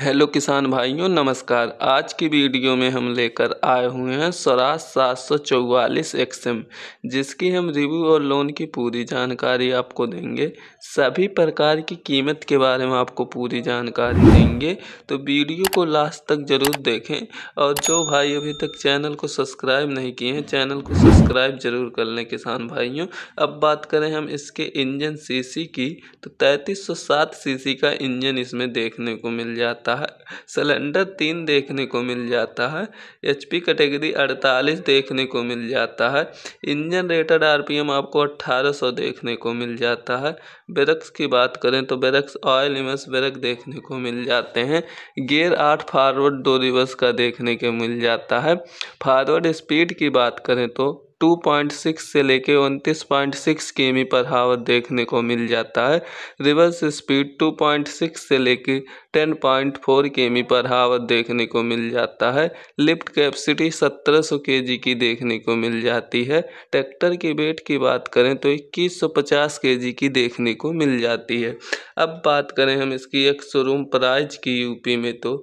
hello किसान भाइयों नमस्कार आज की वीडियो में हम लेकर आए हुए हैं स्वराज सात सौ चौवालीस एक्सएम जिसकी हम रिव्यू और लोन की पूरी जानकारी आपको देंगे सभी प्रकार की कीमत के बारे में आपको पूरी जानकारी देंगे तो वीडियो को लास्ट तक ज़रूर देखें और जो भाई अभी तक चैनल को सब्सक्राइब नहीं किए हैं चैनल को सब्सक्राइब ज़रूर कर लें किसान भाइयों अब बात करें हम इसके इंजन सी की तो तैंतीस सौ सात का इंजन इसमें देखने को मिल जाता जाता है सिलेंडर तीन देखने को मिल जाता है एच पी कैटेगरी अड़तालीस देखने को मिल जाता है engine rated R P M आपको अट्ठारह सौ देखने को मिल जाता है ब्रेक्स की बात करें तो ब्रेक्स ऑयल इमस ब्रेक देखने को मिल जाते हैं गियर आठ फारवर्ड दो रिवर्स का देखने को मिल जाता है फारवर्ड स्पीड की बात करें तो 2.6 से लेके 29.6 किमी पर हावर देखने को मिल जाता है रिवर्स स्पीड 2.6 से लेके 10.4 किमी पर हावर देखने को मिल जाता है लिफ्ट कैपेसिटी 1700 केजी की देखने को मिल जाती है ट्रैक्टर की वेट की बात करें तो 2150 केजी की देखने को मिल जाती है अब बात करें हम इसकी एक शोरूम प्राइज की यूपी में तो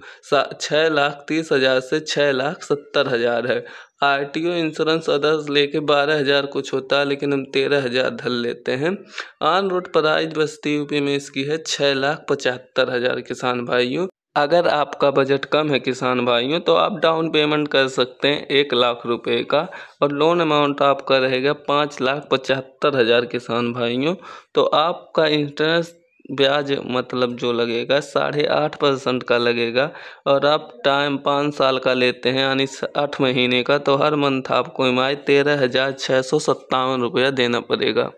छः लाख तीस हज़ार से छः लाख सत्तर हज़ार है R T O insurance others लेके बारह हज़ार कुछ होता है लेकिन हम तेरह हज़ार धल लेते हैं on road price Basti UP में इसकी है छः लाख पचहत्तर हज़ार किसान भाइयों अगर आपका बजट कम है किसान भाइयों तो आप डाउन पेमेंट कर सकते हैं एक लाख रुपए का और लोन अमाउंट आपका रहेगा पाँच लाख पचहत्तर हज़ार किसान भाइयों तो आपका इंटरेस्ट ब्याज मतलब जो लगेगा साढ़े आठ परसेंट का लगेगा और आप टाइम पाँच साल का लेते हैं यानी आठ महीने का तो हर मंथ आपको ई एम आई तेरह हज़ार छः सौ सत्तावन रुपया देना पड़ेगा